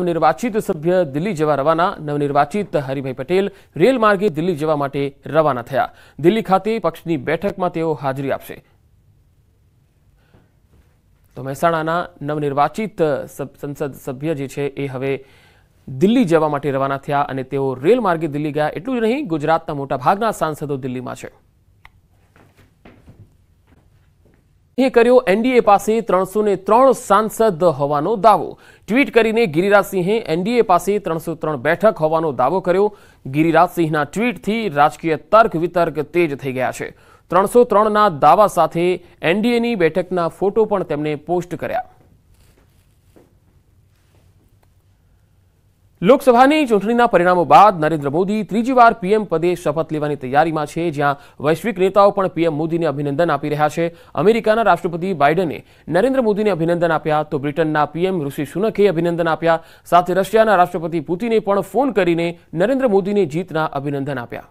નવનિર્વાચિત સભ્ય દિલ્હી જવા રવાના નવનિર્વાચિત હરિભાઈ પટેલ રેલ માર્ગે દિલ્હી જવા માટે રવાના થયા દિલ્હી ખાતે પક્ષની બેઠકમાં તેઓ હાજરી આપશે તો મહેસાણાના નવનિર્વાચિત સંસદ સભ્ય જે છે એ હવે દિલ્હી જવા માટે રવાના થયા અને તેઓ રેલ માર્ગે દિલ્હી ગયા એટલું જ નહીં ગુજરાતના મોટાભાગના સાંસદો દિલ્હીમાં છે એ કર્યો એનડીએ પાસે ત્રણસો ને ત્રણ સાંસદ હોવાનો દાવો ટ્વીટ કરીને ગિરિરાજસિંહે એનડીએ પાસે ત્રણસો ત્રણ બેઠક હોવાનો દાવો કર્યો ગિરિરાજસિંહના ટ્વીટથી રાજકીય તર્ક વિતર્ક તેજ થઈ ગયા છે ત્રણસો ત્રણના દાવા સાથે એનડીએની બેઠકના ફોટો પણ તેમણે પોસ્ટ કર્યા લોકસભાની ચૂંટણીના પરિણામો બાદ નરેન્દ્ર મોદી ત્રીજી વાર પીએમ પદે શપથ લેવાની તૈયારીમાં છે જ્યાં વૈશ્વિક નેતાઓ પણ પીએમ મોદીને અભિનંદન આપી રહ્યા છે અમેરિકાના રાષ્ટ્રપતિ બાઇડને નરેન્દ્ર મોદીને અભિનંદન આપ્યા તો બ્રિટનના પીએમ ઋષિ સુનકે અભિનંદન આપ્યા સાથે રશિયાના રાષ્ટ્રપતિ પુતિને પણ ફોન કરીને નરેન્દ્ર મોદીને જીતના અભિનંદન આપ્યા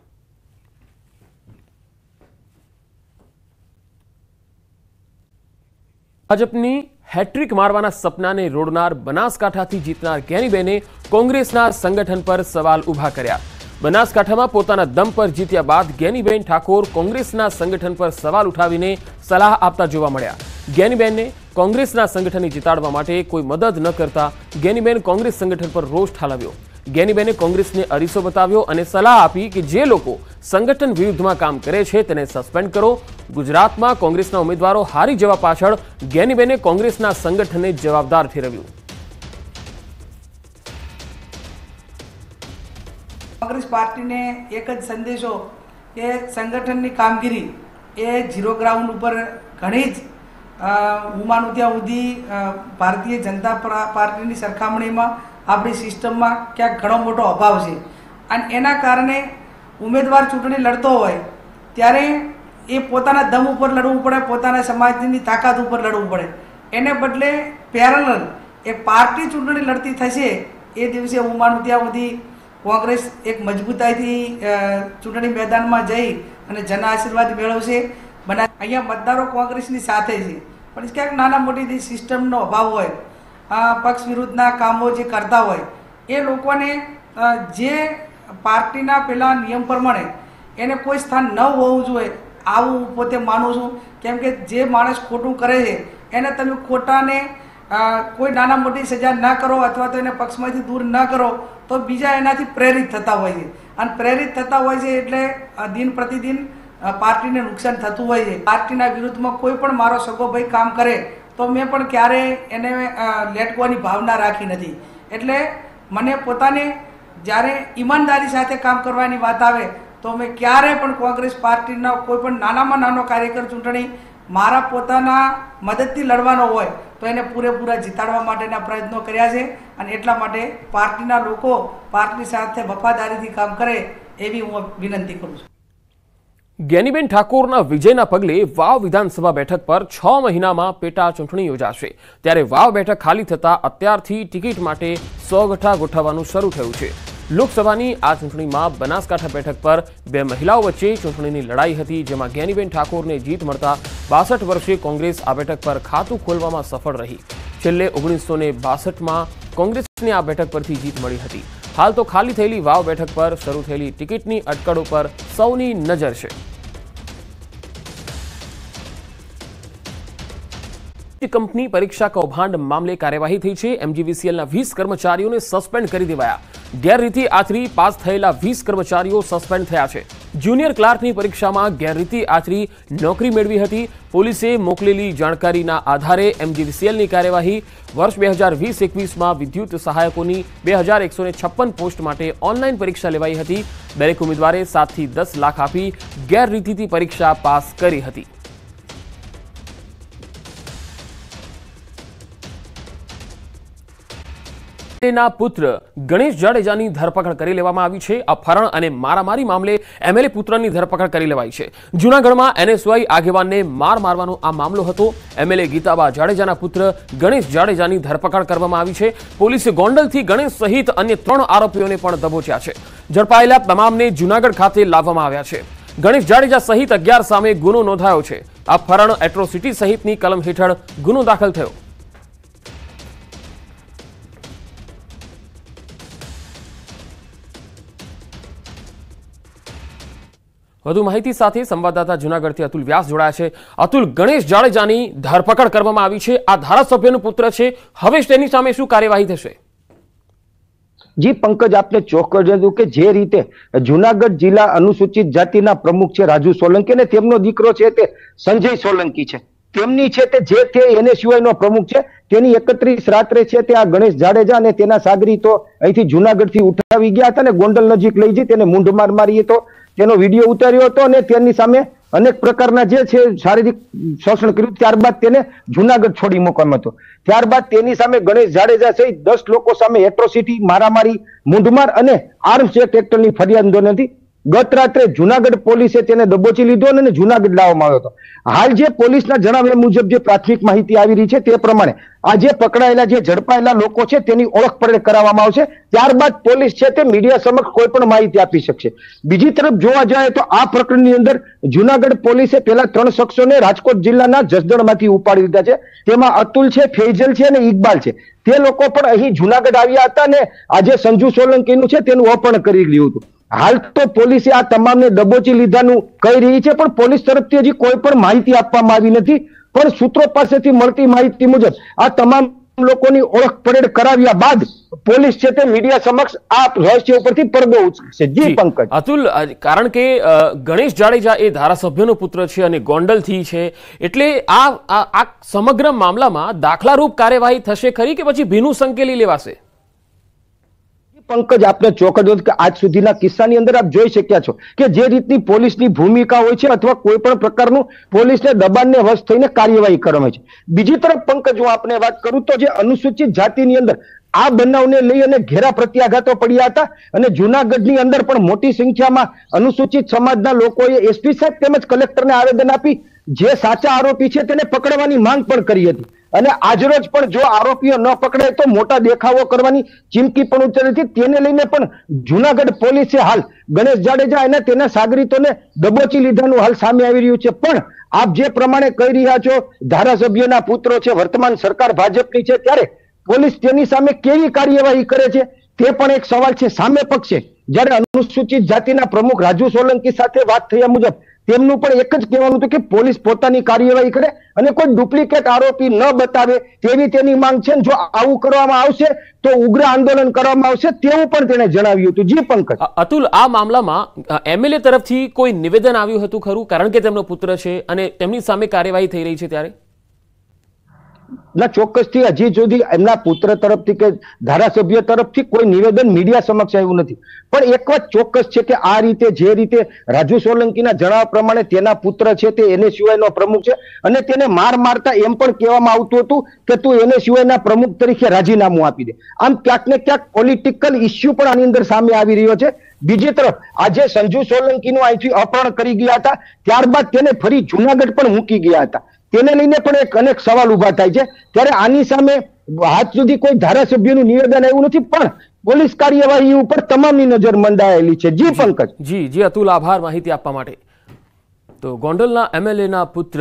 ભાજપની હેટ્રિક મારવાના સપનાને રોડનાર બનાસકાંઠાથી જીતનાર કેનીબેને કોંગ્રેસના સંગઠન પર સવાલ ઉભા કર્યા બનાસકાંઠામાં પોતાના દમ પર જીત્યા બાદ ગેનીબેન ઠાકોર કોંગ્રેસના સંગઠન પર સવાલ ઉઠાવીને સલાહ આપતા જોવા મળ્યા ગેનીબેનને કોંગ્રેસના સંગઠનને જીતાડવા માટે કોઈ મદદ ન કરતા ગેનીબેન કોંગ્રેસ સંગઠન પર રોષ ઠાલવ્યો ગેનીબેને કોંગ્રેસને અરીસો બતાવ્યો અને સલાહ આપી કે જે લોકો સંગઠન વિરુદ્ધમાં કામ કરે છે તેને સસ્પેન્ડ કરો ગુજરાતમાં કોંગ્રેસના ઉમેદવારો હારી જવા પાછળ ગેનીબેને કોંગ્રેસના સંગઠનને જવાબદાર ઠેરવ્યું કોંગ્રેસ પાર્ટીને એક જ સંદેશો કે સંગઠનની કામગીરી એ ઝીરો ગ્રાઉન્ડ ઉપર ઘણી જ ઉમાનું ત્યાં સુધી ભારતીય જનતા પાર્ટીની સરખામણીમાં આપણી સિસ્ટમમાં ક્યાંક ઘણો મોટો અભાવ છે અને એના કારણે ઉમેદવાર ચૂંટણી લડતો હોય ત્યારે એ પોતાના દમ ઉપર લડવું પડે પોતાના સમાજની તાકાત ઉપર લડવું પડે એને બદલે પેરેલલ એ પાર્ટી ચૂંટણી લડતી થશે એ દિવસે હું માનું ત્યાં સુધી કોંગ્રેસ એક મજબૂતાઈથી ચૂંટણી મેદાનમાં જઈ અને જન આશીર્વાદ મેળવશે બના અહીંયા મતદારો કોંગ્રેસની સાથે છે પણ ક્યાંક નાના મોટી સિસ્ટમનો અભાવ હોય પક્ષ વિરુદ્ધના કામો જે કરતા હોય એ લોકોને જે પાર્ટીના પહેલાં નિયમ પ્રમાણે એને કોઈ સ્થાન ન હોવું જોઈએ આવું હું પોતે માનું છું કેમ કે જે માણસ ખોટું કરે છે એને તમે ખોટાને કોઈ નાના મોટી સજા ના કરો અથવા તો એને પક્ષમાંથી દૂર ન કરો તો બીજા એનાથી પ્રેરિત થતા હોય છે અને પ્રેરિત થતા હોય છે એટલે દિન પ્રતિદિન પાર્ટીને નુકસાન થતું હોય છે પાર્ટીના વિરુદ્ધમાં કોઈ પણ મારો સગો ભાઈ કામ કરે તો મેં પણ ક્યારેય એને લેટકવાની ભાવના રાખી નથી એટલે મને પોતાને જ્યારે ઈમાનદારી સાથે કામ કરવાની વાત આવે તો મેં ક્યારે પણ કોંગ્રેસ પાર્ટીના કોઈ પણ નાનામાં નાનો કાર્યકર ચૂંટણી મારા પોતાના મદદથી લડવાનો હોય તો એને પૂરેપૂરા જીતાડવા માટેના પ્રયત્નો કર્યા છે અને એટલા માટે પાર્ટીના લોકો પાર્ટી સાથે વફાદારીથી કામ કરે એવી હું વિનંતી કરું છું જ્ઞાનીબેન ઠાકોરના વિજયના પગલે વાવ વિધાનસભા બેઠક પર છ મહિનામાં પેટા ચૂંટણી યોજાશે ત્યારે વાવ બેઠક ખાલી થતાં અત્યારથી ટિકિટ માટે સો ગઠ્ઠા ગોઠવવાનું શરૂ થયું છે લોકસભાની આ ચૂંટણીમાં બનાસકાંઠા બેઠક પર બે મહિલાઓ વચ્ચે ચૂંટણીની લડાઈ હતી જેમાં જ્ઞાનીબેન ઠાકોરને જીત મળતા બાસઠ વર્ષે કોંગ્રેસ આ બેઠક પર ખાતું ખોલવામાં સફળ રહી છેલ્લે ઓગણીસો ને બાસઠમાં કોંગ્રેસને આ બેઠક પરથી જીત મળી હતી હાલ તો ખાલી થયેલી વાવ બેઠક પર શરૂ થયેલી ટિકિટની અટકળો પર સૌની નજર છે કંપની પરીક્ષા કૌભાંડ મામલે કાર્યવાહી થઈ છે એમજીવીસીએલના વીસ કર્મચારીઓને સસ્પેન્ડ કરી દેવાયા ગેરરીતિ આચરી પાસ થયેલા વીસ કર્મચારીઓ સસ્પેન્ડ થયા છે જુનિયર ક્લાર્કની પરીક્ષામાં ગેરરીતિ આચરી નોકરી મેળવી હતી પોલીસે મોકલેલી જાણકારીના આધારે એમજીવીસીએલની કાર્યવાહી વર્ષ બે હજાર વીસ એકવીસમાં વિદ્યુત સહાયકોની બે હજાર એકસો છપ્પન પોસ્ટ માટે ઓનલાઈન પરીક્ષા લેવાઈ હતી દરેક ઉમેદવારે સાતથી દસ લાખ આપી ગેરરીતિથી પરીક્ષા પાસ કરી હતી એના પુત્ર ગણેશ જાડેજાની ધરપકડ કરી લેવામાં આવી છે અપહરણ અને મારામારી મામલે એમએલએ પુત્રની ધરપકડ કરી લેવાઈ છે જૂનાગઢમાં એનએસવાય આગેવાનને માર મારવાનો આ મામલો હતો એમએલએ ગીતાબા જાડેજાના પુત્ર ગણેશ જાડેજાની ધરપકડ કરવામાં આવી છે પોલીસે ગોંડલથી ગણેશ સહિત અન્ય ત્રણ આરોપીઓને પણ દબોચ્યા છે ઝડપાયેલા તમામને જૂનાગઢ ખાતે લાવવામાં આવ્યા છે ગણેશ જાડેજા સહિત અગિયાર સામે ગુનો નોંધાયો છે અપહરણ એટ્રોસિટી સહિતની કલમ હેઠળ ગુનો દાખલ થયો વધુ માહિતી સાથે સંવાદદાતા જુનાગઢથી અતુલ વ્યાસ જોડાયા છે અતુલ ગણેશ જાડેજાની ધરપકડ કરવામાં આવી છે આ ધારાસભ્યનો પુત્ર છે હવે તેની સામે શું કાર્યવાહી થશે જી પંકજ આપને ચોક્કસ જણાવ્યું કે જે રીતે જુનાગઢ જિલ્લા અનુસૂચિત જાતિના પ્રમુખ છે રાજુ સોલંકી અને તેમનો દીકરો છે તે સંજય સોલંકી છે તેમની છે તે જે તે એને સિવાયનો પ્રમુખ છે તેની એકત્રીસ રાત્રે છે તે આ ગણેશ જાડેજા અને તેના તો અહીંથી જુનાગઢથી ઉઠાવી ગયા હતા અને ગોંડલ નજીક લઈ જઈ તેને મૂંઢ માર મારી તો જેનો વિડીયો ઉતાર્યો હતો અને તેની સામે અનેક પ્રકારના જે છે શારીરિક શોષણ કર્યું ત્યારબાદ તેને જુનાગઢ છોડી મૂકવામાં હતો ત્યારબાદ તેની સામે ગણેશ જાડેજા સહિત દસ લોકો સામે એટ્રોસિટી મારામારી મૂંઢમાર અને આર્મ્સ એક્ટ એક્ટની ફરિયાદ નોંધી ગત રાત્રે જુનાગઢ પોલીસે તેને દબોચી લીધો અને જુનાગઢ લાવવામાં આવ્યો હતો હાલ જે પોલીસના જણાવ્યા મુજબ જે પ્રાથમિક માહિતી આવી રહી છે તે પ્રમાણે આ જે પકડાયેલા જે ઝડપાયેલા લોકો છે તેની ઓળખ પણ કરાવવામાં આવશે ત્યારબાદ પોલીસ છે તે મીડિયા સમક્ષ કોઈ પણ માહિતી આપી શકશે બીજી તરફ જોવા જાય તો આ પ્રકરણની અંદર જુનાગઢ પોલીસે પહેલા ત્રણ શખ્સોને રાજકોટ જિલ્લાના જસદણમાંથી ઉપાડી લીધા છે તેમાં અતુલ છે ફેજલ છે અને ઇકબાલ છે તે લોકો પણ અહીં જુનાગઢ આવ્યા હતા ને આજે સંજુ સોલંકીનું છે તેનું અપહરણ કરી લીધું હતું હાલ તો પોલીસે આ તમામને દબોચી લીધાનું કહી રહી છે પણ પોલીસ તરફથી હજી કોઈ પણ માહિતી આપવામાં આવી નથી પણ સૂત્રો પાસેથી મળતી માહિતી મુજબ આ તમામ લોકોની ઓળખ પરેડ કરાવ્યા બાદ પોલીસ છે તે મીડિયા સમક્ષ આ રહસ્ય ઉપરથી પડદો ઉચકશે જી પંકજ અતુલ કારણ કે ગણેશ જાડેજા એ ધારાસભ્યનો પુત્ર છે અને ગોંડલથી છે એટલે આ આ સમગ્ર મામલામાં દાખલારૂપ કાર્યવાહી થશે ખરી કે પછી ભીનું સંકેલી લેવાશે પંકજ આપને ચોક્કસ કે આજ સુધીના કિસ્સાની અંદર આપ જોઈ શક્યા છો કે જે રીતની પોલીસની ભૂમિકા હોય છે અથવા કોઈ પણ પ્રકારનું પોલીસને દબાણને વશ થઈને કાર્યવાહી કરવામાં છે બીજી તરફ પંકજ હું આપને વાત કરું તો જે અનુસૂચિત જાતિની અંદર આ બનાવને લઈ અને ઘેરા પ્રત્યાઘાતો પડ્યા હતા અને જુનાગઢની અંદર પણ મોટી સંખ્યામાં અનુસૂચિત સમાજના લોકોએ એસપી સાહેબ તેમજ કલેક્ટરને આવેદન આપી જે સાચા આરોપી છે તેને પકડવાની માંગ પણ કરી હતી અને આજરોજ પણ જો આરોપીઓ ન પકડાય તો મોટા દેખાવો કરવાની ચીમકી પણ ઉચ્ચારી હતી તેને લઈને પણ જુનાગઢ પોલીસે હાલ ગણેશ જાડેજા અને તેના સાગરીતોને દબોચી લીધાનું હાલ સામે આવી રહ્યું છે પણ આપ જે પ્રમાણે કહી રહ્યા છો ધારાસભ્યોના પુત્રો છે વર્તમાન સરકાર ભાજપની છે ત્યારે પોલીસ તેની સામે કેવી કાર્યવાહી કરે છે તે પણ એક સવાલ છે સામે પક્ષે જ્યારે અનુસૂચિત જાતિના પ્રમુખ રાજુ સોલંકી સાથે વાત થયા મુજબ તેમનું પણ એક જ કહેવાનું હતું કે પોલીસ પોતાની કાર્યવાહી કરે અને કોઈ ડુપ્લિકેટ આરોપી ન બતાવે તેવી તેની માંગ છે જો આવું કરવામાં આવશે તો ઉગ્ર આંદોલન કરવામાં આવશે તેવું પણ તેને જણાવ્યું હતું જી પંકજ અતુલ આ મામલામાં એમએલએ તરફથી કોઈ નિવેદન આવ્યું હતું ખરું કારણ કે તેમનો પુત્ર છે અને તેમની સામે કાર્યવાહી થઈ રહી છે ત્યારે એટલે ચોક્કસથી હજી સુધી એમના પુત્ર તરફથી કે ધારાસભ્ય તરફથી કોઈ નિવેદન મીડિયા સમક્ષ આવ્યું નથી પણ એક વાત ચોક્કસ છે કે આ રીતે જે રીતે રાજુ સોલંકીના જણાવ્યા પ્રમાણે તેના પુત્ર છે તે એને સિવાયનો પ્રમુખ છે અને તેને માર મારતા એમ પણ કહેવામાં આવતું હતું કે તું એને સિવાયના પ્રમુખ તરીકે રાજીનામું આપી દે આમ ક્યાંક ને ક્યાંક પોલિટિકલ ઇસ્યુ પણ આની અંદર સામે આવી રહ્યો છે બીજી તરફ આજે સંજુ સોલંકીનું અહીંથી અપહરણ કરી ગયા હતા ત્યારબાદ તેને ફરી જુનાગઢ પણ મૂકી ગયા હતા તેને લઈને પણ એક અનેક સવાલ ઉભા થાય છે ત્યારે આની સામે હાથ સુધી કોઈ ધારાસભ્યનું નિવેદન આવ્યું નથી પણ પોલીસ કાર્યવાહી ઉપર તમામની નજર મંડાયેલી છે જી પંકજ જી જી અતુલ આભાર માહિતી આપવા માટે તો ગોંડલના એમએલએના પુત્ર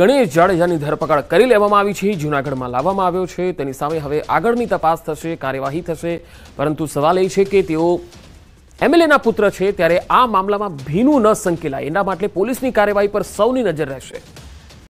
ગણેશ જાડેજાની ધરપકડ કરી લેવામાં આવી છે જૂનાગઢમાં લાવવામાં આવ્યો છે તેની સામે હવે આગળની તપાસ થશે કાર્યવાહી થશે પરંતુ સવાલ એ છે કે તેઓ એમએલએના પુત્ર છે ત્યારે આ મામલામાં ભીનું ન સંકેલાય એના માટે પોલીસની કાર્યવાહી પર સૌની નજર રહેશે